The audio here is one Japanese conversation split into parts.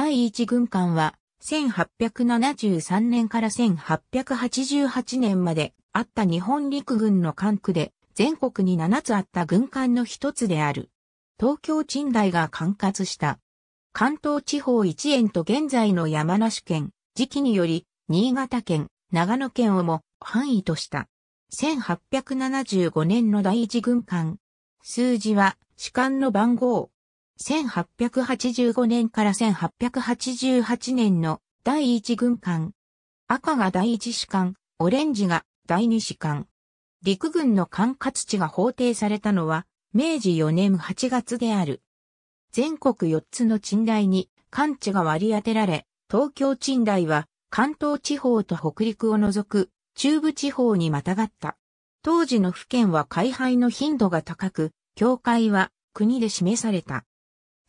第一軍艦は、1873年から1888年まであった日本陸軍の管区で、全国に7つあった軍艦の一つである。東京賃貸が管轄した。関東地方一円と現在の山梨県、時期により、新潟県、長野県をも範囲とした。1875年の第一軍艦。数字は、士官の番号、1885年から1888年の第一軍艦。赤が第一士官、オレンジが第二士官。陸軍の管轄地が法定されたのは、明治4年8月である。全国4つの賃代に艦地が割り当てられ、東京賃代は関東地方と北陸を除く中部地方にまたがった。当時の府県は開廃の頻度が高く、境界は国で示された。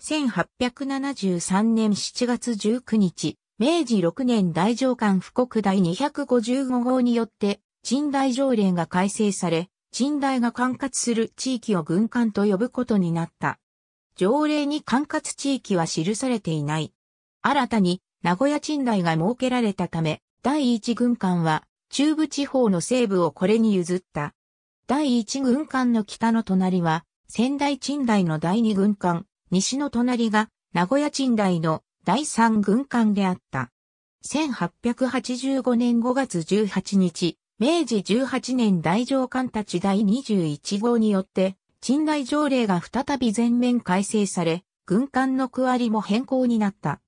1873年7月19日、明治6年大上官布告第255号によって、陳代条例が改正され、陳代が管轄する地域を軍艦と呼ぶことになった。条例に管轄地域は記されていない。新たに、名古屋陳代が設けられたため、第1軍艦は、中部地方の西部をこれに譲った。第1軍艦の北の隣は、仙台陳代の第2軍艦、西の隣が名古屋賃代の第三軍艦であった。1885年5月18日、明治18年大上艦たち第21号によって、賃代条例が再び全面改正され、軍艦の区割りも変更になった。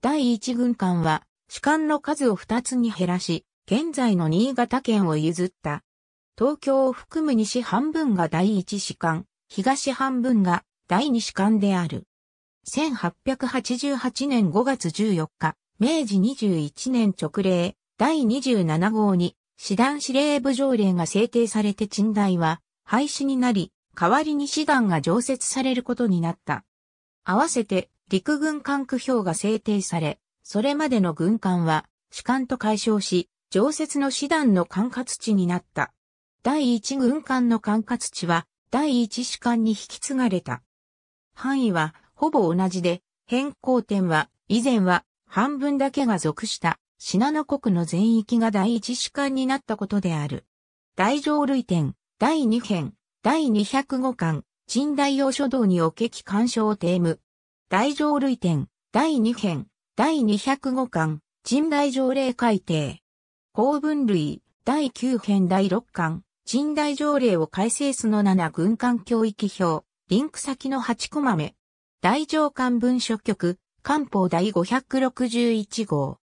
第1軍艦は、主艦の数を2つに減らし、現在の新潟県を譲った。東京を含む西半分が第1士艦、東半分が第二士官である。1888年5月14日、明治21年直令第27号に、師団司令部条例が制定されて陳代は廃止になり、代わりに師団が常設されることになった。合わせて陸軍管区表が制定され、それまでの軍艦は士官と解消し、常設の師団の管轄地になった。第一軍艦の管轄地は第一士官に引き継がれた。範囲はほぼ同じで、変更点は以前は半分だけが属した信濃国の全域が第一主観になったことである。大上類点、第二編、第205巻、陳大洋書道におけき干渉テーム。大上類点、第二編、第205巻、陳大条例改定。公文類、第九編第六巻、陳大条例を改正すの七軍艦教育表。リンク先の8コマ目。大乗官文書局、漢方第561号。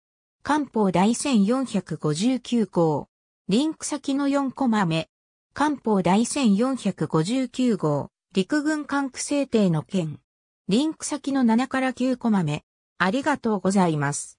漢方第1459号。リンク先の4コマ目。漢方第1459号。陸軍管区制定の件。リンク先の7から9コマ目。ありがとうございます。